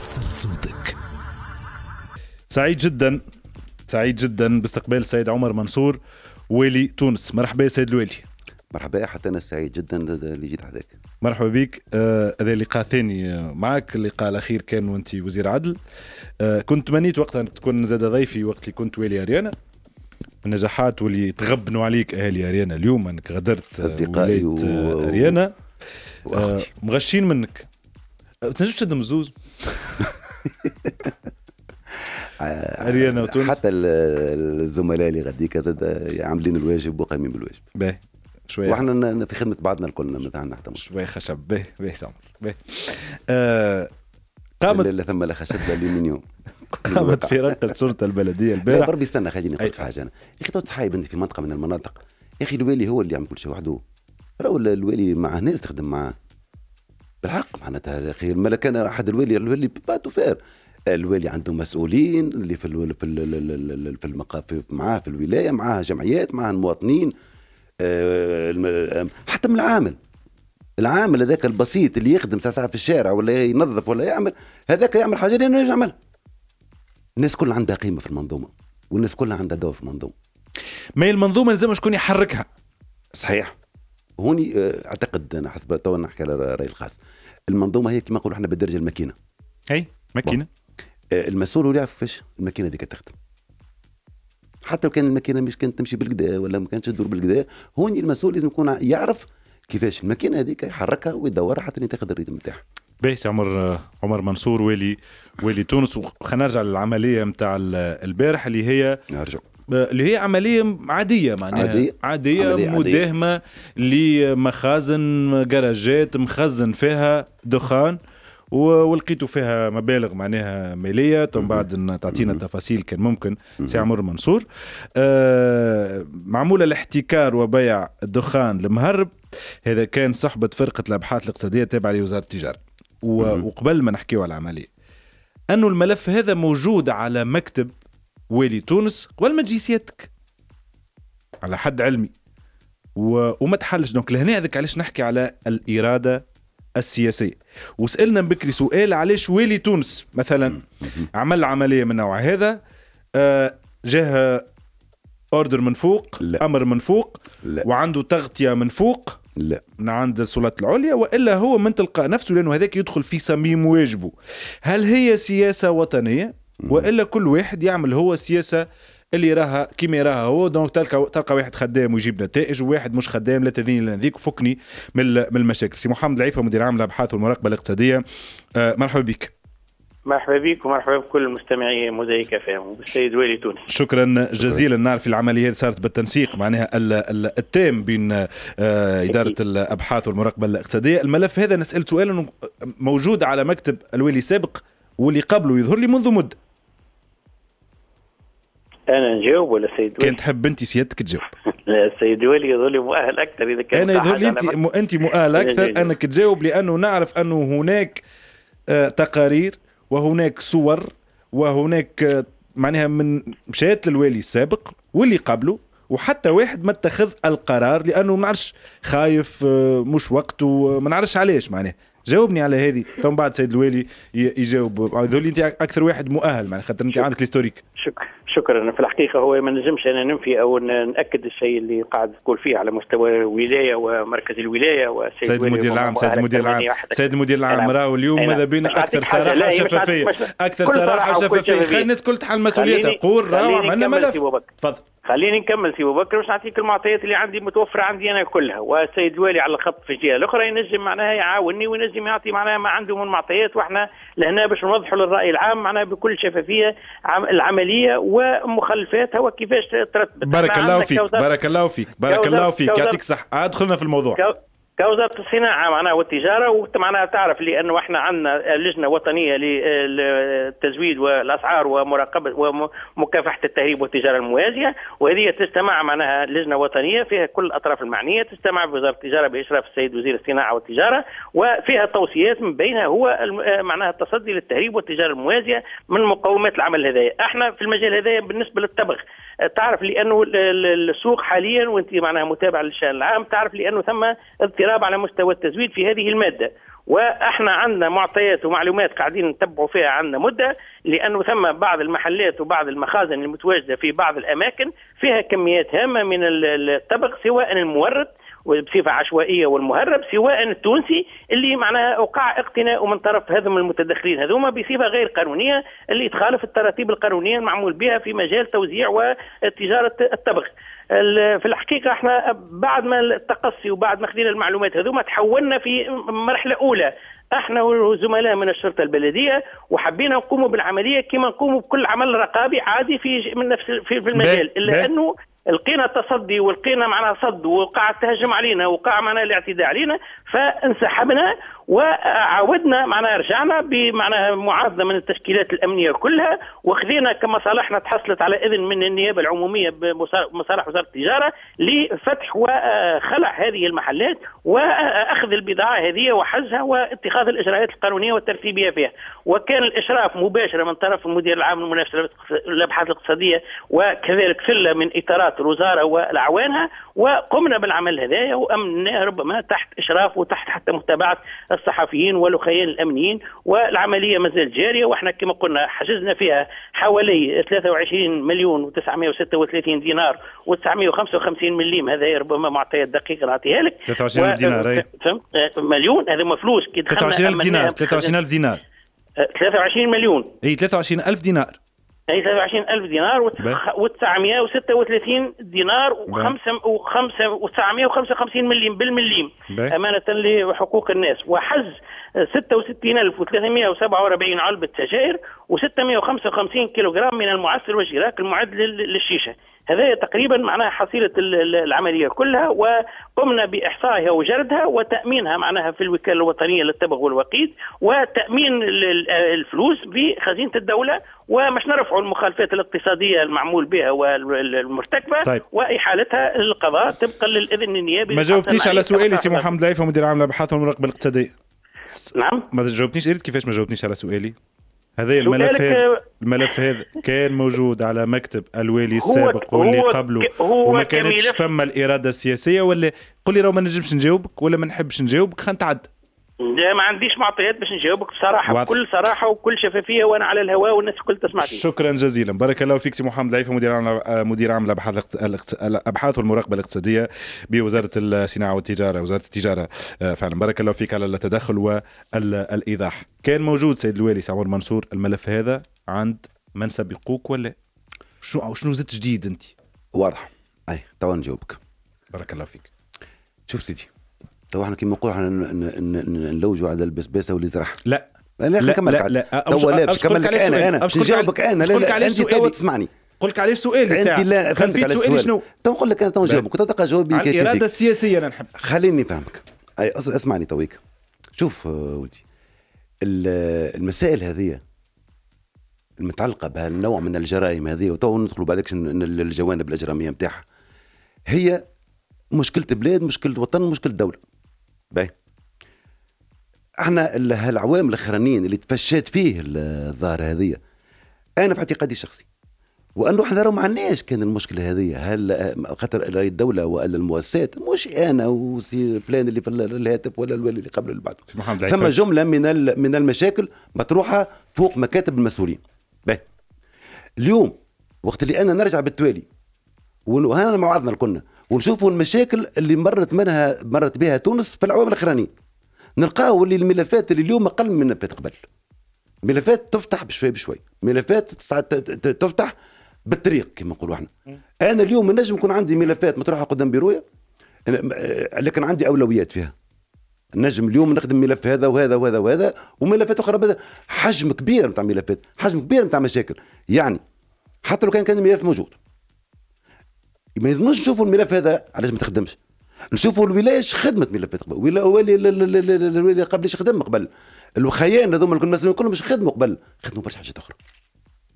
وصل صوتك سعيد جدا سعيد جدا باستقبال السيد عمر منصور والي تونس مرحبا يا سيد الوالي مرحبا حتى انا سعيد جدا اللي جيت حداك مرحبا بك آه، هذا آه لقاء ثاني معك اللقاء الاخير كان وانت وزير عدل آه كنت تمنيت وقتها أن تكون زاد ضيفي وقت اللي كنت والي اريانا النجاحات واللي تغبنوا عليك اهالي اريانا اليوم انك غدرت آه، اصدقائي آه، و... اريانا آه مغشين منك تنجم تشد مزوز عريانة وتونس حتى الزملاء اللي غاديك زاد يعني عاملين الواجب وقايمين بالواجب باهي شويه وحنا في خدمه بعضنا الكلنا ما نحتمل شويه خشب باهي باهي سامر باهي آه، قامت لا ثم لا خشب لا اليومنيوم قامت فرق الشرطه البلديه البارح بربي استنى خليني نقول في أيوة. حاجه انا يا اخي تو تصحايب انت في منطقه من المناطق يا اخي الوالي هو اللي يعمل كل شيء وحده راهو الوالي مع ناس تخدم معاه بالحق معناتها خير ما كان احد الوالي الوالي باتو فير الوالي عنده مسؤولين اللي في الولي في في المقا... في معاه في الولايه معاه جمعيات معاه المواطنين آه، حتى من العامل العامل هذاك البسيط اللي يخدم ساعة في الشارع ولا ينظف ولا يعمل هذاك يعمل حاجه اللي انا نعملها الناس كلها عندها قيمه في المنظومه والناس كلها عندها دور في المنظومه ما هي المنظومه لازم شكون يحركها صحيح هوني آه، اعتقد انا حسب تو نحكي على رايي الخاص المنظومه هي كما نقولوا احنا بالدرجه الماكينه اي ماكينه آه، المسؤول هو يعرف كيفاش الماكينه هذيك تخدم حتى لو كان الماكينه مش كانت تمشي بالكدا ولا ما كانتش تدور بالكدا هوني المسؤول لازم يكون يعرف كيفاش الماكينه هذيك يحركها ويدورها حتى تاخذ الريتم نتاعها باهي عمر عمر منصور والي والي تونس وخلينا نرجع للعمليه نتاع البارح اللي هي نرجع اللي هي عملية عادية معناها عادية, عادية, مداهمة لمخازن جراجات مخزن فيها دخان ولقيتوا فيها مبالغ معناها ماليه ثم بعد تعطينا التفاصيل كان ممكن سي عمر منصور آه معموله الاحتكار وبيع الدخان المهرب هذا كان صحبه فرقه الابحاث الاقتصاديه التابعه لوزاره التجاره وقبل ما نحكيو على العمليه انه الملف هذا موجود على مكتب ولي تونس قبل ما تجي سيادتك على حد علمي و... وما تحلش دونك لهنا هذاك علاش نحكي على الاراده السياسيه وسالنا بكري سؤال علاش ولي تونس مثلا عمل عمليه من نوع هذا آه جاه اوردر من فوق لا. امر من فوق لا. وعنده تغطيه من فوق لا من عند السلطات العليا والا هو من تلقاء نفسه لانه هذاك يدخل في صميم واجبه هل هي سياسه وطنيه والا كل واحد يعمل هو السياسه اللي يراها كيما يراها هو دونك تلقى تلقى واحد خدام ويجيب نتائج وواحد مش خدام لا تذيني لا نذيك فكني من من المشاكل سي محمد العيفه مدير عام الابحاث والمراقبه الاقتصاديه آه، مرحبا بك مرحبا بك ومرحبا بكل مستمعي مزيكا فاهم السيد والي تونس شكرا جزيلا نعرف العمليه هذه صارت بالتنسيق معناها التام بين آه، اداره الابحاث والمراقبه الاقتصاديه الملف هذا نسال سؤال موجود على مكتب الوالي السابق واللي قبله يظهر لي منذ مده انا نجاوب ولا سيد ولي كان تحب انت سيادتك تجاوب لا سيد ولي يظل مؤهل اكثر اذا كان انا يظل انت م... انت مؤهل اكثر انك تجاوب لانه نعرف انه هناك آه، تقارير وهناك صور وهناك آه، معناها من مشات للوالي السابق واللي قبله وحتى واحد ما اتخذ القرار لانه ما نعرفش خايف آه، مش وقته ما نعرفش علاش معناها جاوبني على هذه تو بعد سيد الوالي يجاوب هذول انت اكثر واحد مؤهل معناها خاطر انت عندك الهستوريك شكرا شكرا في الحقيقه هو ما نجمش انا ننفي او ناكد الشيء اللي قاعد تقول فيه على مستوى الولايه ومركز الولايه وسيد سيد المدير العام سيد المدير العام نعم. نعم. سيد المدير العام راهو اليوم ماذا بينا اكثر صراحه وشفافيه اكثر صراحه وشفافيه خلي الناس الكل تحل مسؤوليتها قول راهو عملنا ملف تفضل خليني نكمل سي بكر باش نعطيك المعطيات اللي عندي متوفره عندي انا كلها والسيد الوالي على الخط في الجهه الاخرى ينجم معناها يعاوني وينجم يعطي معناها ما عنده من معطيات واحنا لهنا باش نوضحوا للراي العام معناها بكل شفافيه العمليه ومخلفاتها وكيفاش ترتبت بارك الله فيك بارك الله فيك بارك الله فيك يعطيك صح عاد دخلنا في الموضوع كو... كوزاره الصناعه معناها والتجاره ومعناها معناها تعرف لانه احنا عندنا لجنه وطنيه للتزويد والاسعار ومراقبه ومكافحه التهريب والتجاره الموازيه وهذه تجتمع معناها لجنه وطنيه فيها كل الاطراف المعنيه تجتمع بوزاره التجاره باشراف السيد وزير الصناعه والتجاره وفيها توصيات من بينها هو معناها التصدي للتهريب والتجاره الموازيه من مقومات العمل هذايا احنا في المجال هذايا بالنسبه للتبغ تعرف لانه السوق حاليا وانت معناها متابعه للشان العام تعرف لانه ثم اضطراب على مستوى التزويد في هذه الماده واحنا عندنا معطيات ومعلومات قاعدين نتبعوا فيها عندنا مده لانه ثم بعض المحلات وبعض المخازن المتواجده في بعض الاماكن فيها كميات هامه من الطبق سواء المورد وبصفه عشوائيه والمهرب سواء التونسي اللي معناها وقع اقتناء من طرف هذم المتدخلين هذوما بصفه غير قانونيه اللي تخالف التراتيب القانونيه المعمول بها في مجال توزيع وتجاره التبغ. في الحقيقة احنا بعد ما التقصي وبعد ما خدينا المعلومات هذوما تحولنا في مرحلة أولى احنا والزملاء من الشرطه البلديه وحبينا نقوموا بالعمليه كما نقوموا بكل عمل رقابي عادي في من نفس في المجال الا انه لقينا التصدي ولقينا معنا صد وقع التهجم علينا وقع معنا الاعتداء علينا فانسحبنا وعاودنا معناها رجعنا بمعناها معارضه من التشكيلات الامنيه كلها وخذينا كما صالحنا تحصلت على اذن من النيابه العموميه بمصالح وزاره التجاره لفتح وخلع هذه المحلات واخذ البضاعه هذه وحجها واتخاذ الاجراءات القانونيه والترتيبيه فيها وكان الاشراف مباشره من طرف المدير العام للمناقشه الابحاث الاقتصاديه وكذلك سله من اطارات الوزاره واعوانها وقمنا بالعمل هذايا وامناه ربما تحت اشراف وتحت حتى متابعه الصحفيين والخيان الامنيين والعمليه مازالت جاريه واحنا كما قلنا حجزنا فيها حوالي 23 مليون و936 دينار و955 مليم هذا ربما معطيات دقيقه نعطيها لك 23 دينار مليون هذا فلوس كي 23 دينار 23000 دينار 23 أه، مليون اي 23 الف دينار يعني ألف دينار و936 دينار و955 مليم بالمليم بي. امانه لحقوق الناس وحز 66347 علبه سجائر و655 كيلوغرام من المعسل والجراك المعد للشيشه هذا تقريبا معناها حصيلة العملية كلها وقمنا بإحصائها وجردها وتأمينها معناها في الوكالة الوطنية للتبغ والوقيت وتأمين الفلوس بخزينة الدولة ومش نرفعوا المخالفات الاقتصادية المعمول بها والمرتكبة طيب. وإحالتها للقضاء طبقا للإذن النيابي ما جاوبتيش على سؤالي سي محمد لايفة مدير عام الأبحاث والمراقبة الاقتصادية نعم ما جاوبتنيش قلت كيفاش ما جاوبتنيش على سؤالي هذا الملف هذا الملف هذا كان موجود على مكتب الوالي السابق هو واللي قبله وما كانتش فما الاراده السياسيه ولا قل لي راه ما نجمش نجاوبك ولا ما نحبش نجاوبك خلينا نتعدى لا ما عنديش معطيات باش نجاوبك بصراحه واضح. بكل صراحه وبكل شفافيه وانا على الهواء والناس الكل تسمع فيه شكرا جزيلا بارك الله فيك سي محمد العيفه مدير عام آه، مدير عام الابحاث الابحاث والمراقبه الاقتصاديه بوزاره الصناعه والتجاره وزاره التجاره آه، فعلا بارك الله فيك على التدخل والايضاح كان موجود سيد الوالي سعود منصور الملف هذا عند من سبقوك ولا شنو شنو زدت جديد انت واضح اي توا نجاوبك بارك الله فيك شوف سيدي تو احنا كيما نقولوا نلوجوا على البسباسه والزرح لا لا لا كمل لا لا تو لا باش نكمل لك انا انا باش نجاوبك انا لا لا انت تو تسمعني قلت لك علاش سؤالي انت لا خلفيت سؤالي شنو تو نقول لك انا تو نجاوبك تو تلقى جوابي على الاراده السياسيه انا نحب خليني نفهمك اي اسمعني تويك شوف آه، ولدي المسائل هذه المتعلقه بهالنوع من الجرائم هذه وتو ندخلوا بعدك الجوانب الاجراميه نتاعها هي مشكله بلاد مشكله وطن مشكله دوله باي احنا هالعوام الاخرانيين اللي تفشات فيه الظاهره هذه انا في اعتقادي الشخصي وانه احنا راه ما عندناش كان المشكله هذه هل خاطر الدوله ولا المؤسسات مش انا وسي فلان اللي في الهاتف ولا الوالي اللي قبل اللي بعده ثم جمله من من المشاكل مطروحه فوق مكاتب المسؤولين باهي اليوم وقت اللي انا نرجع بالتوالي وهنا مع بعضنا الكلنا ونشوفوا المشاكل اللي مرت منها مرت بها تونس في العوام الاخرانيين نلقاو اللي الملفات اللي اليوم اقل من ملفات قبل ملفات تفتح بشوي بشوي ملفات تفتح بالطريق كما نقولوا احنا انا اليوم نجم يكون عندي ملفات مطروحه قدام بيرويا أه، لكن عندي اولويات فيها نجم اليوم نخدم ملف هذا وهذا وهذا وهذا وملفات اخرى بدا حجم كبير نتاع ملفات حجم كبير نتاع مشاكل يعني حتى لو كان كان الملف موجود ما يلزمناش نشوفوا الملف هذا علاش ما تخدمش نشوفوا الولايه اش خدمت ملفات قبل الولايه قبل اش خدم قبل الوخيان هذوما الكل الناس كلهم اش خدموا قبل خدموا برشا حاجات اخرى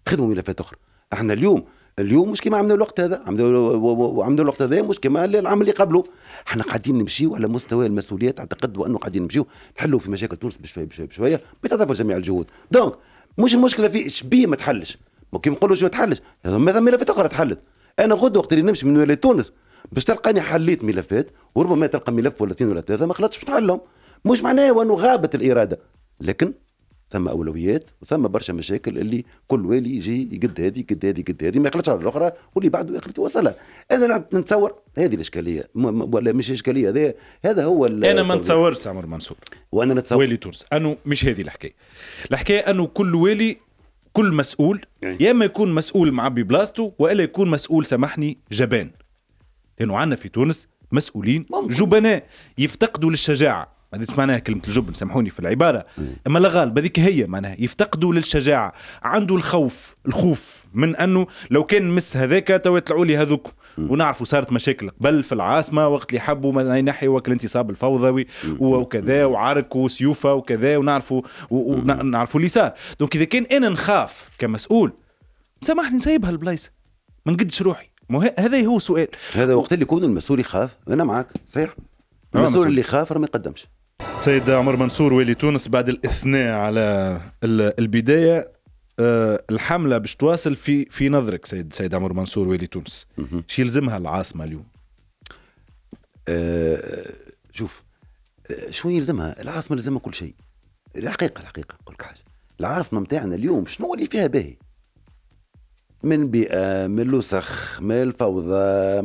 خدموا ملفات اخرى احنا اليوم اليوم مش كيما عملنا الوقت هذا عملنا الوقت هذا مش كيما العام اللي قبله احنا قاعدين نمشيو على مستوى المسؤوليات اعتقد وانه قاعدين نمشيو نحلوا في مشاكل تونس بشويه بشويه بشويه بتضافوا جميع الجهود دونك مش المشكله في شبيه ما تحلش ممكن نقولوا ما تحلش هذا ملفات اخرى تحلت انا غدوه وقت اللي نمشي من ولايه تونس باش تلقاني حليت ملفات وربما تلقى ملف ولا اثنين ولا ثلاثه ما خلطش باش نحلهم مش معناه انه غابت الاراده لكن ثم اولويات وثم برشا مشاكل اللي كل والي يجي يقد هذه يقد هذه يقد هذه ما يخلطش على الاخرى واللي بعده يخلط وصلها انا نتصور هذه الاشكاليه ولا مش اشكاليه هذا هذا هو انا ما نتصورش عمر منصور وانا نتصور والي تونس انه مش هذه الحكايه الحكايه انه كل والي كل مسؤول إيه. يا اما يكون مسؤول معبي بلاصته والا يكون مسؤول سامحني جبان لانه عندنا في تونس مسؤولين جبناء يفتقدوا للشجاعه هذه معناها كلمة الجبن سامحوني في العبارة أما لغال بذيك هي معناها يفتقدوا للشجاعة عنده الخوف الخوف من أنه لو كان مس هذاك تو يطلعوا لي هذوك ونعرفوا صارت مشاكل قبل في العاصمة وقت اللي حبوا وكل الانتصاب الفوضوي وكذا وعرك وسيوفة وكذا ونعرفوا ونعرفوا اللي صار دونك إذا كان أنا نخاف كمسؤول سامحني نسيب هالبلايص ما نقدش روحي مه... هذا هو سؤال هذا وقت اللي يكون المسؤول يخاف انا معاك صحيح المسؤول اللي يخاف ما يقدمش سيد عمر منصور والي تونس بعد الاثناء على البدايه آه، الحمله باش تواصل في في نظرك سيد سيد عمر منصور والي تونس شو يلزمها العاصمه اليوم؟ آه، شوف آه، شو يلزمها؟ العاصمه يلزمها كل شيء الحقيقه الحقيقه نقول لك حاجه العاصمه نتاعنا اليوم شنو اللي فيها باهي؟ من بيئه من الوسخ من الفوضى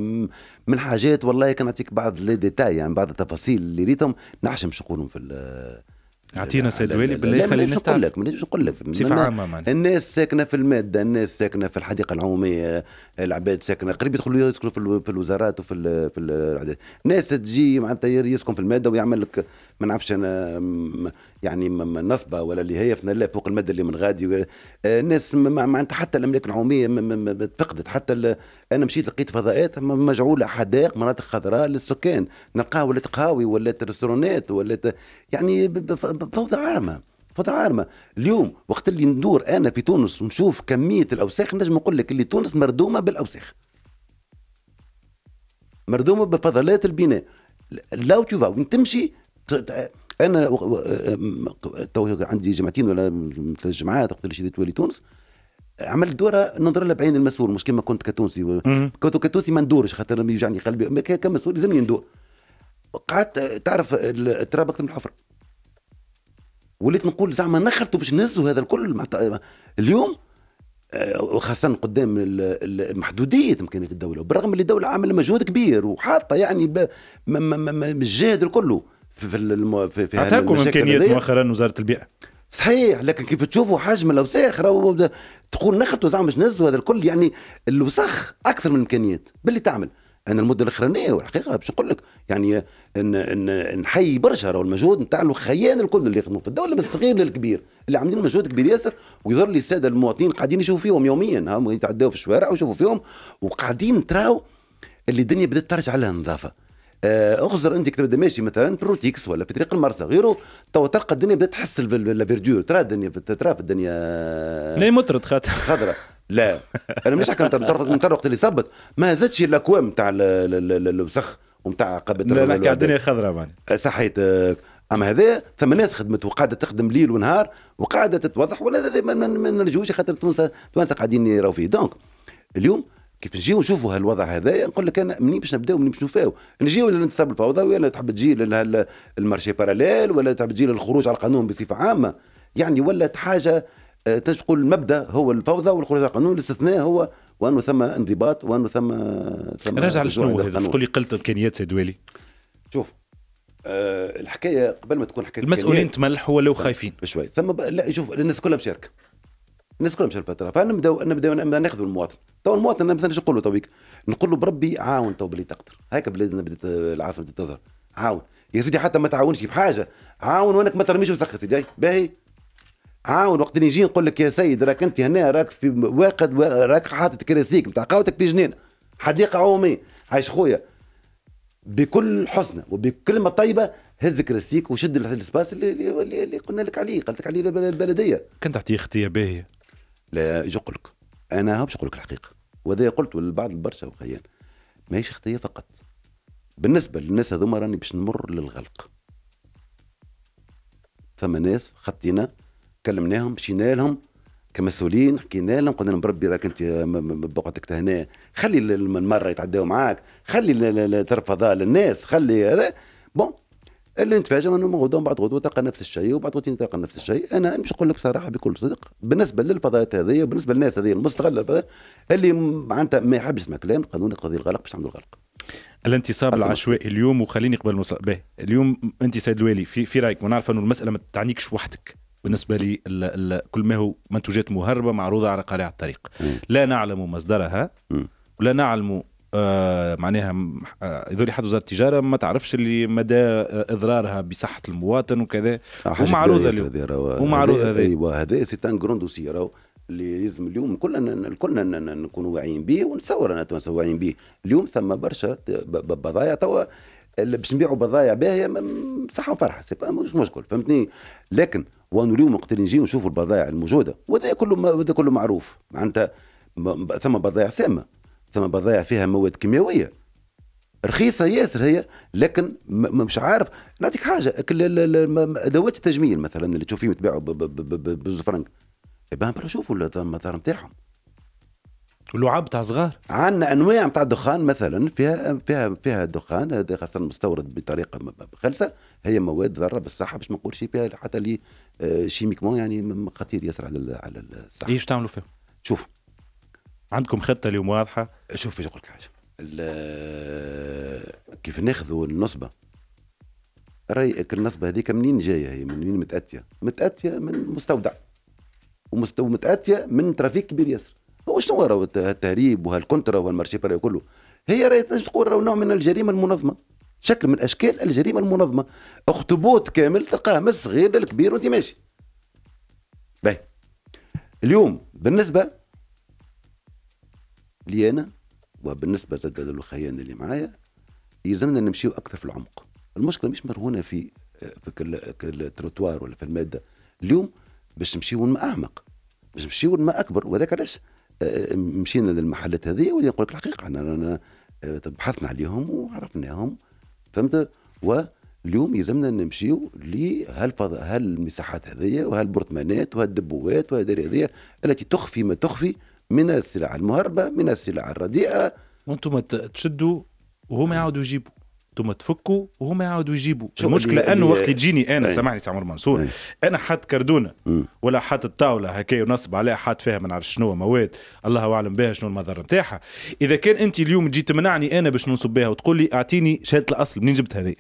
من حاجات والله كان نعطيك بعض لي ديتاي يعني بعض التفاصيل اللي ريتهم نحشم نقولهم في اعطينا سيد الوالي بالله خلي الناس نقول لك مانيش نقول لك بصفه عامه معناها الناس ساكنه في الماده الناس ساكنه في الحديقه العموميه العباد ساكنه قريب يدخلوا يسكنوا في, في الوزارات وفي الـ في الـ الناس تجي معناتها يسكن في الماده ويعمل لك ما نعرفش انا يعني نصبه ولا اللي هي فن فوق المدى اللي من غادي الناس آه، معناتها حتى الاملاك العموميه تفقدت حتى انا مشيت لقيت فضاءات مجعوله حدائق مناطق خضراء للسكان نلقاها ولات قهاوي ولات ريستورونات ولات يعني فوضى عامه فوضى عامه اليوم وقت اللي ندور انا في تونس ونشوف كميه الاوساخ نجم نقول لك اللي تونس مردومه بالاوساخ مردومه بفضلات البناء لو تشوفها وين تمشي انا أه، أه، أه، تو عندي جمعتين ولا ثلاث جمعات وقت اللي شديت ولي تونس عملت دوره ننظر لها بعين المسؤول مش كما كنت كتونسي كنت كتونسي ما ندورش خاطر يوجعني قلبي كمسؤول لازمني ندور قعدت تعرف التراب اكثر من الحفره وليت نقول زعما نخلطوا باش نهزوا هذا الكل اليوم وخاصة قدام محدودية إمكانيات الدولة وبالرغم اللي الدولة عاملة مجهود كبير وحاطة يعني الجهد الكله في في في, في امكانيات مؤخرا وزاره البيئه صحيح لكن كيف تشوفوا حجم الاوساخ راهو تقول نخرطوا زعما نزلوا هذا الكل يعني الوسخ اكثر من الامكانيات باللي تعمل انا المده الاخرانيه والحقيقه باش نقول لك يعني إن إن نحيي برشا راهو المجهود نتاع الخيان الكل اللي يخدموا في الدوله من الصغير للكبير اللي عاملين مجهود كبير ياسر ويظهر لي الساده المواطنين قاعدين يشوفوا فيهم يوميا يتعداوا في الشوارع ويشوفوا فيهم وقاعدين تراو اللي الدنيا بدات ترجع لها نظافه آه، اخزر انت كتبدا ماشي مثلا في الروتيكس ولا في طريق المرسى غيره تو تلقى الدنيا بدات تحس بالفيردور ترى الدنيا ترى في الدنيا لا مطرد خاطر خضره لا انا مش حكى نطرق وقت اللي صبت ما زادش الاكوام نتاع الوسخ ومتاع قبل لا نحكي على الدنيا خضراء معناها صحيت أه، اما هذا ثم ناس خدمت وقاعده تخدم ليل ونهار وقاعده تتوضح ولا ما نرجوش خاطر تونس تونس قاعدين يراو فيه دونك اليوم كيف نجيو نشوفوا هالوضع هذايا نقول لك انا منين باش نبداو منين باش نوفاو نجيو ولا ننتصب الفوضى ولا تحب تجي للمارشي باراليل ولا تحب تجي للخروج على القانون بصفه عامه يعني ولات حاجه آه، تقول المبدا هو الفوضى والخروج على القانون الاستثناء هو وانه ثم انضباط وانه ثم ثم رجع لشنو هذا شكون اللي قلت امكانيات سيد والي شوف أه الحكايه قبل ما تكون حكايه المسؤولين تملحوا ولو خايفين بشوي ثم لا شوف الناس كلها مشاركه الناس كلها مشات لفتره فنبداو نبداو ناخذوا المواطن تو المواطن مثلا شنو نقول له تويك نقول له بربي عاون تو باللي تقدر هكا بلادنا بدات العاصمه تظهر عاون يا سيدي حتى ما تعاونش بحاجه عاون وانك ما ترميش وسخ سيدي باهي عاون وقت اللي نجي نقول لك يا سيد راك انت هنا راك في واقد راك حاطط كراسيك نتاع قهوتك في جنين حديقه عموميه عايش خويا بكل حسنى وبكلمه طيبه هز كراسيك وشد السباس اللي, اللي, اللي قلنا لك عليه قلت لك عليه البلديه كنت تعطيه اختيه باهيه لا يجي يقول لك انا باش نقول لك الحقيقه وهذا قلت للبعض البرشا وخيان ماهيش خطيه فقط بالنسبه للناس هذوما راني باش نمر للغلق ثم ناس خطينا كلمناهم مشينا لهم كمسؤولين حكينا لهم قلنا لهم بربي راك انت بقعتك هنا خلي المره يتعداو معاك خلي ترفضها للناس خلي هذا بون اللي نتفاجئ انه غدا بعد غدوه تلقى نفس الشيء وبعد غدوه تلقى نفس الشيء انا مش نقول لك صراحه بكل صدق بالنسبه للفضائيات هذه وبالنسبه للناس هذه المستغله اللي معناتها ما يحبش يسمع كلام قانون قضيه الغلق باش نعملوا الغلق الانتصاب العشوائي اليوم وخليني قبل نوصل به اليوم انت سيد الوالي في, في رايك ونعرف انه المساله ما تعنيكش وحدك بالنسبه لي ال ال كل ما هو منتوجات مهربه معروضه على قارع الطريق لا نعلم مصدرها ولا نعلم آه معناها آه، هذول حد وزاره التجاره ما تعرفش اللي مدى آه، اضرارها بصحه المواطن وكذا آه، ومعروضه ومعروضه هذه ايوه هذا سي ان كروند دوسي راهو اللي يلزم اليوم كلنا الكلنا نكونوا واعيين به ونتصور انا تونس واعيين به اليوم ثم برشا بضايع توا باش نبيعوا بضايع باهيه صحه وفرحه سي مش مشكل فهمتني لكن وانو اليوم وقت اللي نجي نشوفوا البضايع الموجوده وهذا كله وهذا كله معروف معناتها ثم بضايع سامه ثم بضايع فيها مواد كيماويه رخيصه ياسر هي لكن مش عارف نعطيك حاجه ادوات التجميل مثلا اللي تشوفيهم يتباعوا بزوز فرنك يبان برا شوفوا المثار نتاعهم اللعاب تاع صغار عندنا انواع نتاع الدخان مثلا فيها فيها فيها دخان خاصه مستورد بطريقه خلصه هي مواد ضاره بالصحه باش ما نقولش فيها حتى اللي آه، شيميكمون يعني خطير ياسر على على الصحه ايش تعملوا فيها؟ شوف عندكم خطه اليوم واضحه شوف باش نقول لك حاجه كيف ناخذوا النصبه رايك النصبه هذيك منين جايه هي منين متاتيه متاتيه من مستودع ومستو متاتيه من ترافيك كبير ياسر هو شنو راهو التهريب وهالكونترا وهالمارشي كله هي راهي تقول راهو نوع من الجريمه المنظمه شكل من اشكال الجريمه المنظمه اخطبوط كامل تلقاه من الصغير للكبير وانت ماشي باهي اليوم بالنسبه لي انا وبالنسبه زاد للخيان اللي معايا يلزمنا نمشيو اكثر في العمق المشكله مش مرهونه في في التروتوار ولا في الماده اليوم باش نمشيو لما اعمق باش نمشيو لما اكبر وذاك علاش آه، مشينا للمحلات هذه ونقول نقول لك الحقيقه انا آه، بحثنا عليهم وعرفناهم فهمت واليوم يلزمنا نمشيو هالمساحات هذه وهالبرتمانات وهالدبوات وهالدراري هذه التي تخفي ما تخفي من السلع المهربة من السلع الرديئة وانتم تشدوا وهم يعاودوا يجيبوا انتم تفكوا وهم يعاودوا يجيبوا المشكله انه وقت تجيني انا إيه. سامحني سي عمر منصور إيه. انا حاط كردونه ولا حاط الطاوله هكا ونصب عليها حاط فيها ما نعرف شنو مواد الله اعلم بها شنو المضر نتاعها اذا كان انت اليوم تجي تمنعني انا باش ننصب بها وتقول لي اعطيني شهاده الاصل منين جبت هذه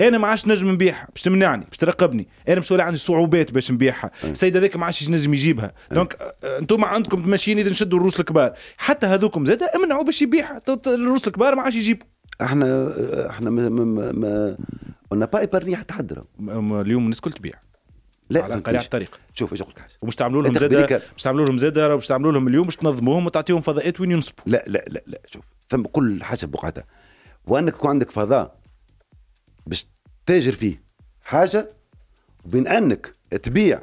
انا ما عادش نجم نبيعها باش تمنعني باش تراقبني انا مش ولا عندي صعوبات باش نبيعها إيه. السيد هذاك ما عادش نجم يجيبها إيه. دونك آه، انتم عندكم ماشيين اذا نشدوا الروس الكبار حتى هذوكم زاد امنعوا باش يبيعها الروس الكبار ما عادش يجيبوا احنا آه، احنا ما ما ما قلنا با ايبرني حتى حد اليوم الناس كل تبيع لا على الاقل الطريق شوف ايش نقول لك حاجه ومش تعملوا لهم زاد مش تعملوا لهم زاد باش تعملوا لهم اليوم باش تنظموهم وتعطيهم فضاءات وين ينصبوا لا لا لا لا شوف ثم كل حاجه بقعتها وانك تكون عندك فضاء باش تاجر فيه حاجه وبين انك تبيع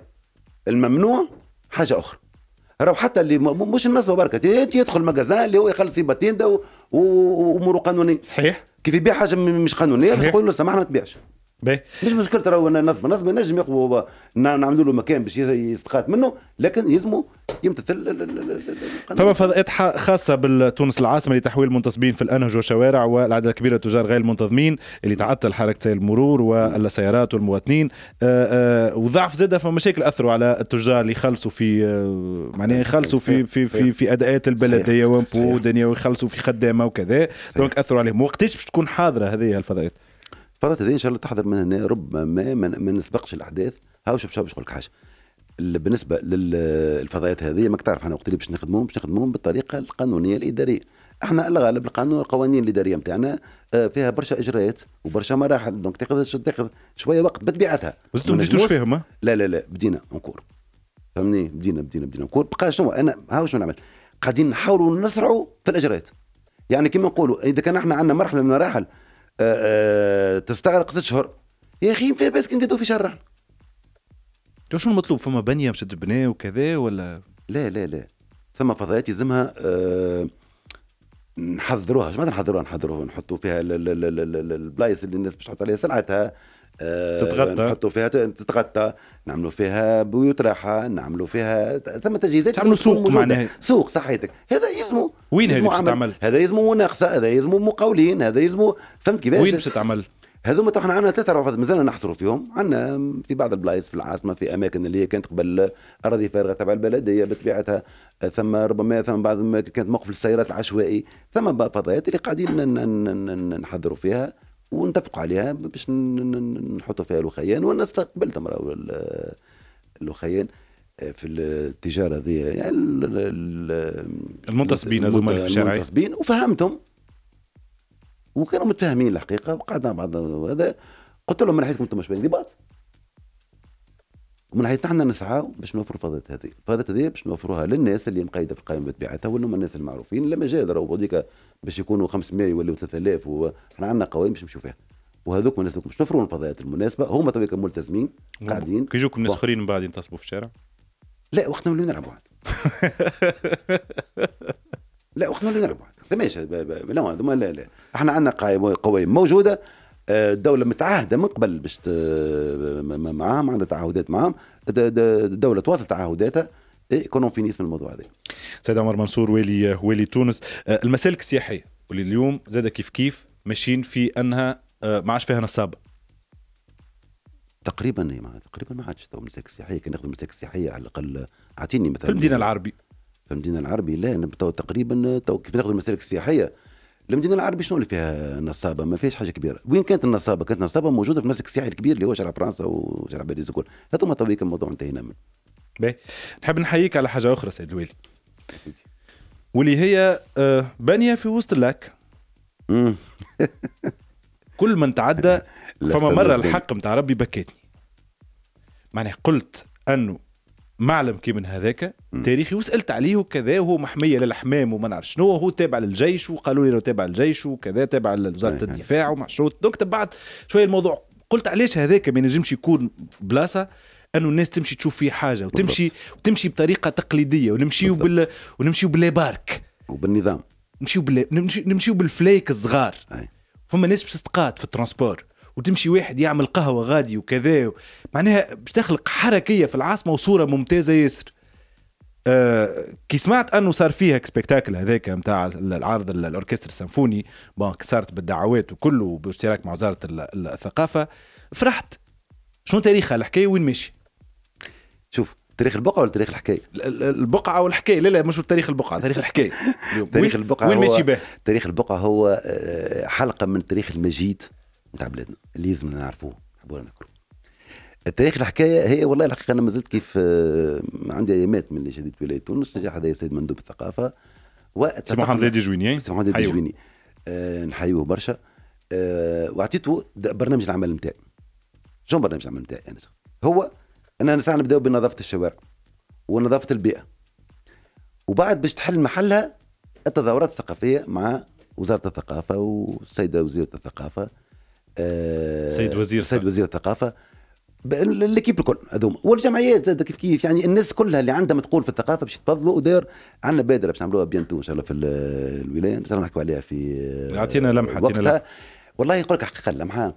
الممنوع حاجه اخرى راهو حتى اللي مش الناس بركة يدخل مجازان اللي هو يخلص ده واموره قانونيه صحيح كيف يبيع حاجه مش قانونيه يقول له سمحنا ما تبيعش مش مشكلة راهو نصب نصب نجم يقوى نعملوا له مكان باش يستقات منه لكن يلزمه يمتثل فما فضائح خاصه بالتونس العاصمه لتحويل المنتصبين في الانهج والشوارع والعدد الكبير من التجار غير المنتظمين اللي تعطل حركة المرور والسيارات والمواطنين آه، آه، وضعف زاد فما مشاكل اثروا على التجار اللي يخلصوا في آه، معناها يخلصوا في في في, في اداءات البلديه وامبو ودنيا ويخلصوا في خدامه وكذا دونك اثروا عليهم وقتاش باش تكون حاضره هذه الفضائح الفترات هذه ان شاء الله تحضر من هنا ربما ما ما نسبقش الاحداث هاو شوف شوف لك حاجه بالنسبه للفضائيات هذه ماك تعرف انا وقت اللي باش نخدموهم باش نخدموهم بالطريقه القانونيه الاداريه احنا الغالب القانون القوانين الاداريه نتاعنا آه، فيها برشا اجراءات وبرشا مراحل دونك تاخذ تاخذ شويه وقت بطبيعتها بس ما بديتوش فيهم لا لا لا بدينا انكور فهمني بدينا بدينا بدينا انكور بقى شنو انا هاو شنو نعمل قاعدين نحاولوا نسرعوا في الاجراءات يعني كما نقولوا اذا كان احنا عندنا مرحله من المراحل آه، آه، تستغرق ست شهور يا اخي فيها باس كي في شهر احنا شنو المطلوب فما بنيه باش تبنى وكذا ولا لا لا لا ثم فضائيات يلزمها آه، نحضروها نحضروها ما نحضروها نحضروها نحطوا فيها البلايص اللي الناس باش تحط عليها سلعتها آه، تتغطى نحطوا فيها تتغطى نعملوا فيها بيوت راحه نعملوا فيها ثم تجهيزات تعملوا سوق معناها سوق صحيتك هذا يلزمو وين هذه باش تعمل؟ هذا يلزمو مناقصه هذا يلزمو مقاولين هذا يلزمو فهمت كيفاش وين باش تعمل؟ هذوما احنا عندنا ثلاثة روافض مازلنا نحصروا فيهم عندنا في بعض البلايص في العاصمة في أماكن اللي هي كانت قبل أراضي فارغة تبع البلدية بطبيعتها ثم ربما ثم بعض كانت موقف السيارات العشوائي ثم فضايات اللي قاعدين نحضروا فيها ونتفقوا عليها باش نحطوا فيها الوخيان وانا استقبلت امراه الوخيان آه، في التجاره ذي يعني المنتصبين هذوما في الشارع المنتصبين وفهمتهم وكانوا متفاهمين الحقيقه وقعدنا بعض هذا قلت لهم من حيثكم انتم مش بين من حيث نحن نسعى باش نوفروا الفضلات هذه، الفضلات هذه باش نوفروها للناس اللي مقيده في القائمه بتبيعتها ولا الناس المعروفين لما جاء راهو هذيك باش يكونوا 500 ولا 3000 وحنا عندنا قوائم باش نمشوا فيها. وهذوك الناس باش نوفروا الفضلات المناسبه هما تويك ملتزمين قاعدين كي يجوكم ناس اخرين من بعد ينتصبوا في الشارع؟ لا وقتنا نوليو نلعبوا عاد لا وقتنا نوليو نلعبوا عاد لا لا لا احنا عندنا قوائم موجوده الدولة متعهدة من قبل باش معاهم عندها تعهدات معاهم الدولة تواصل تعهداتها إيه، كونون فينيس من الموضوع هذا سيد عمر منصور والي والي تونس آه، المسالك السياحية واللي اليوم زاد كيف كيف ماشيين في انها آه، ما عادش فيها نصاب تقريبا إيه، ما تقريبا ما عادش تو مساك السياحيه كان ناخذ مساك السياحيه على الاقل اعطيني مثلا في المدينه العربي في المدينه العربي لا تقريبا تو كيف ناخذ المسالك السياحيه المدينه العربيه شنو اللي فيها نصابه ما فيهاش حاجه كبيره وين كانت النصابه كانت النصابه موجوده في مسك الساحل الكبير اللي هو شارع فرنسا وشارع باريس الكل هذوما طويل الموضوع انتهينا منه باهي نحب نحييك على حاجه اخرى سيد الوالي واللي هي آه، بانيه في وسط اللاك كل من تعدى فما مره الحق نتاع ربي بكيتني. معناها قلت انه معلم كي من هذاك تاريخي وسالت عليه وكذا وهو محميه للحمام وما نعرف شنو هو تابع للجيش وقالوا لي تابع للجيش وكذا تابع لوزاره الدفاع ومحشوط دونك تبعت شويه الموضوع قلت علاش هذاك ما ينجمش يكون بلاصه انه الناس تمشي تشوف فيه حاجه وتمشي وتمشي بطريقه تقليديه ونمشيو بال بلا بارك وبالنظام نمشيو بال... نمشيو بالفلايك الصغار فما ناس باش في الترونسبور وتمشي واحد يعمل قهوه غادي وكذا معناها باش تخلق حركيه في العاصمه وصوره ممتازه ياسر أه كي سمعت انه صار فيها سبيكتاكل هذاك نتاع العرض الاوركسترا السيمفوني بون صارت بالدعوات وكله بالاشتراك مع وزاره الثقافه فرحت شنو تاريخها الحكايه وين ماشي شوف تاريخ البقعه ولا تاريخ الحكايه؟ البقعه والحكايه لا لا مش تاريخ البقعه تاريخ الحكايه تاريخ البقعه وين ماشي به؟ تاريخ البقعه هو آه، حلقه من تاريخ المجيد نتاع بلادنا اللي لازم نعرفوه حبونا نذكروا التاريخ الحكايه هي والله الحقيقه انا ما زلت كيف آه، عندي ايامات من اللي شديت ولايه تونس هذا حدا سيد مندوب الثقافه سي محمد هادي جويني سي محمد هادي جويني آه، نحيوه برشا وعطيته آه، واعطيته برنامج العمل نتاعي شنو برنامج العمل نتاعي انا هو انا ساعه نبداو بنظافه الشوارع ونظافه البيئه وبعد باش تحل محلها التظاهرات الثقافيه مع وزاره الثقافه والسيده وزيره الثقافه آه، سيد وزير سيد وزير الثقافه ليكيب الكل هذوما والجمعيات زاد كيف كيف يعني الناس كلها اللي عندها تقول في الثقافه باش يتفضلوا ودير عندنا بادره باش نعملوها بيانتو ان شاء الله في الولايه ان شاء الله نحكوا عليها في اعطينا آه، لمحه اعطينا لمحه والله يقول لك حقيقه لمحه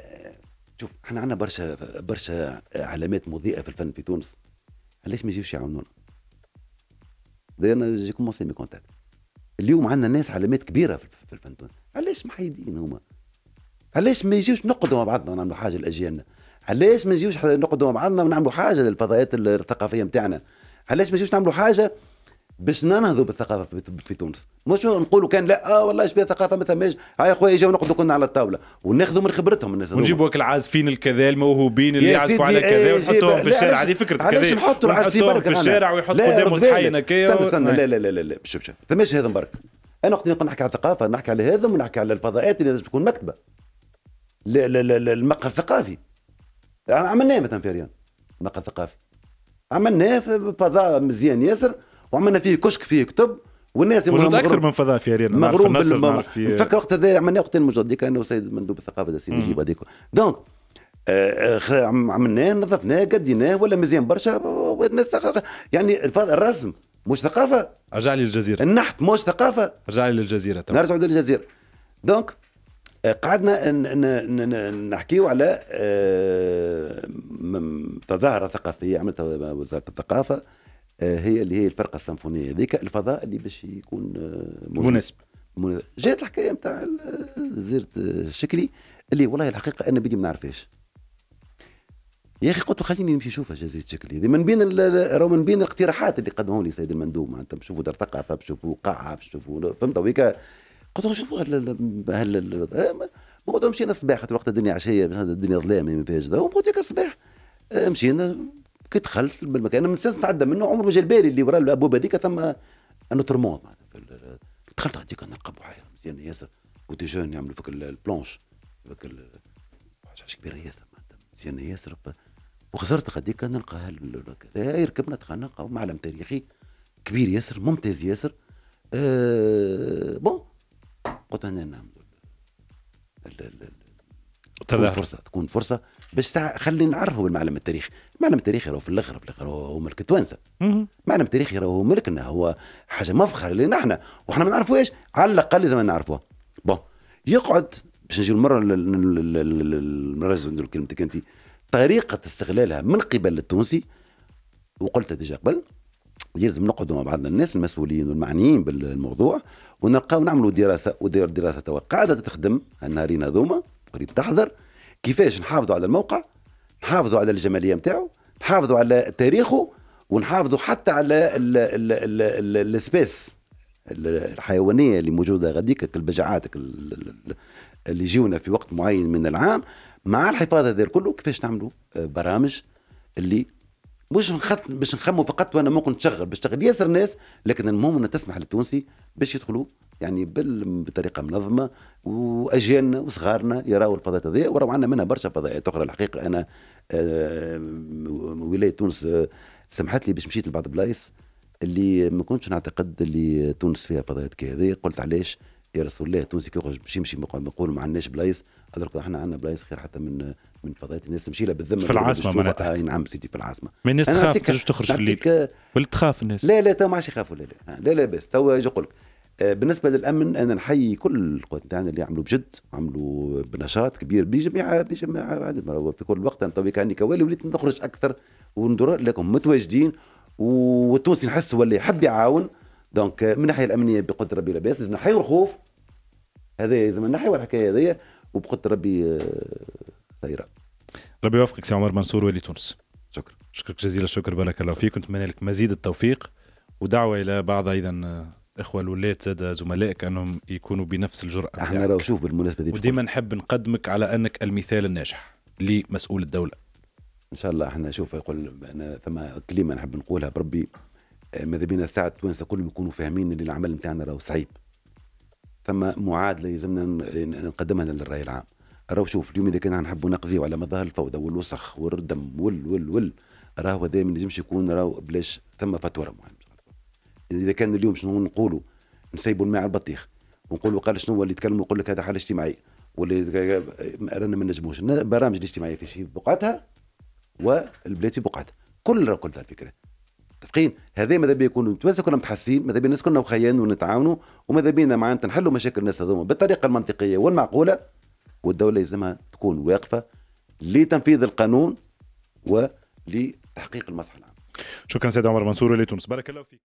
آه، شوف احنا عندنا برشا برشا علامات مضيئه في الفن في تونس علاش ما يجيوش يعاونونا؟ دايرنا جي كومونسي كونتاكت اليوم عندنا ناس علامات كبيره في الفن علاش محايدين هما؟ علاش ما يجيوش نقعدوا مع بعضنا ونعملوا حاجه لاجيالنا علاش ما نجيوش نقعدوا مع بعضنا ونعملوا حاجه للفضائيات الثقافيه نتاعنا علاش ما نجيوش نعملوا حاجه باش ننهضوا بالثقافه في تونس مش نقولوا كان لا اه والله اش بها ثقافه ما ثماش هاي خويا يجوا نقعدوا كنا على الطاوله وناخذوا من خبرتهم الناس ونجيبوا العازفين الكذا الموهوبين اللي يعزفوا على كذا إيه، ونحطوهم في الشارع هذه فكرة كذا علاش نحطوا العازفين في الشارع ويحط قدامه صحينا كذا استنى استنى لا لا لا لا شوف باش ثماش هذا برك انا وقت نحكي على الثقافه نحكي على هذا ونحكي على الفضاءات اللي لازم تكون مكتبه المقهى الثقافي عملناه مثلا في ريان المقهى الثقافي عملناه في فضاء مزيان ياسر وعملنا فيه كشك فيه كتب والناس موجود اكثر من فضاء في ريان مغروم بالم... في... نفكر وقت هذا عملناه وقت المجرد كان انه سيد مندوب الثقافه سيدي يجيب هذيك دونك آه، آه، عملناه نظفناه قديناه ولا مزيان برشا والناس يعني الرسم مش ثقافه ارجع لي للجزيره النحت مش ثقافه ارجع لي للجزيره نرجع للجزيره دونك قعدنا نحكيو على آه، تظاهره ثقافيه عملتها وزاره الثقافه آه، هي اللي هي الفرقه السيمفونيه هذيك الفضاء اللي باش يكون آه، مناسب جات الحكايه نتاع زيره شكري اللي والله الحقيقه انا بدي ما نعرفهاش يا اخي قلت له خليني نمشي نشوفها جزيره شكلي دي من بين راهو من بين الاقتراحات اللي قدمهم لي سيد المندوب معناتها بشوفوا دار ثقافه بشوفوا قاعه بشوفوا فهمت قلت له شوفوا هل هل ما مشينا الصباح وقت الدنيا عشيه الدنيا ظلام ما فيهاش وبقيت لك الصباح آه، مشينا كي دخلت بالمكان من سنس نتعدى منه عمر ما جا البالي اللي وراء الابواب هذيك ثم انوترمون دخلت هذيك نلقى بحيره مزيان ياسر جون يعملوا فيك البلونش فيك حاجه كبيره ياسر مزيان ياسر وخسرت هذيك نلقى كذا ركبنا دخلنا معلم تاريخي كبير ياسر ممتاز ياسر أه بون قلت انا نعم تكون فرصه تكون فرصه باش ساعه خلي نعرفوا المعلم التاريخي المعلم التاريخي راهو في الاخر في الاخر هو ملك التوانسه المعلم التاريخي راهو ملكنا هو حاجه مفخر لنا احنا وحنا ما نعرفوهاش على الاقل لازم نعرفوها بون يقعد باش نجي المره المره ندير كلمتك انت طريقه استغلالها من قبل التونسي وقلت ديجا قبل يلزم نقعدوا مع بعضنا الناس المسؤولين والمعنيين بالموضوع ونلقاو نعملوا دراسه ودير دراسه توا قاعده تخدم النهارين هذوما قريب تحضر كيفاش نحافظوا على الموقع نحافظوا على الجماليه نتاعو نحافظوا على تاريخه ونحافظوا حتى على السبيس الحيوانيه اللي موجوده غاديك البجعات اللي يجيونا في وقت معين من العام مع الحفاظ هذا كله كيفاش نعملوا آه، برامج اللي مش نخط باش نخمو فقط وانا ممكن تشغل باش تشغل ياسر ناس لكن المهم ان تسمح للتونسي باش يدخلوا يعني بال... بطريقه منظمه واجيالنا وصغارنا يراوا الفضائيات هذه وراو عندنا منها برشا فضائيات اخرى الحقيقه انا آه ولايه تونس آه، سمحت لي باش مشيت لبعض البلايص اللي ما كنتش نعتقد اللي تونس فيها فضائيات كهذه قلت علاش يا رسول الله تونسي كي يخرج باش يمشي نقولوا ما عندناش بلايص احنا عندنا بلايص خير حتى من من فضائيات الناس تمشي بالذمه في العاصمه معناتها آه، اي نعم سيدي في العاصمه من الناس تخاف تجوز تخرج في الليل آه، ولا تخاف الناس لا لا تو ما عادش يخافوا لا لا آه، لا لا بس تو يقول لك بالنسبه للامن انا نحيي كل القوات نتاعنا اللي عملوا بجد عملوا بنشاط كبير بجميع بجميع في كل وقت انا تو كاني كوالي وليت نخرج اكثر وندور لكم متواجدين والتونسي نحس ولا يحب يعاون دونك من الناحيه الامنيه بقدر ربي لاباس من الناحيه الخوف هذا لازم نحيوا الحكايه هذه وبقدر ربي خيرا ربي يوفقك سي عمر منصور ولي تونس شكرا شكرا جزيلا الشكر بارك الله فيك كنت لك مزيد التوفيق ودعوه الى بعض ايضا اخوه الولاد زاد زملائك انهم يكونوا بنفس الجراه احنا راهو شوف بالمناسبه دي وديما نحب نقدمك على انك المثال الناجح لمسؤول الدوله ان شاء الله احنا شوف يقول انا ثم كلمه نحب نقولها بربي ماذا بينا ساعة التوانسه كلهم يكونوا فاهمين ان العمل نتاعنا راهو صعيب ثم معادله يلزمنا نقدمها للراي العام راهو شوف اليوم اذا كان نحبوا نقضيو على مظاهر الفوضى والوسخ والدم وال وال وال راهو هذا ما ينجمش يكون راهو بلاش ثم فاتوره مهم اذا كان اليوم شنو نقولوا نسيبوا الماء على البطيخ ونقولوا قال شنو اللي يتكلم يقول لك هذا حل اجتماعي واللي رانا ما نجموش البرامج الاجتماعيه في بقعتها والبلاد في بقعتها كل راه قلت الفكره متفقين هذا ماذا بيا يكونوا متمسك كنا متحسين ماذا بيا الناس كنا وخيان ونتعاونوا وماذا بينا معناتها نحلوا مشاكل الناس هذوما بالطريقه المنطقيه والمعقوله والدولة يلزمها تكون واقفة لتنفيذ القانون ولتحقيق المصلحة العامة شكرا سيد عمر منصور ولتونس بارك الله فيك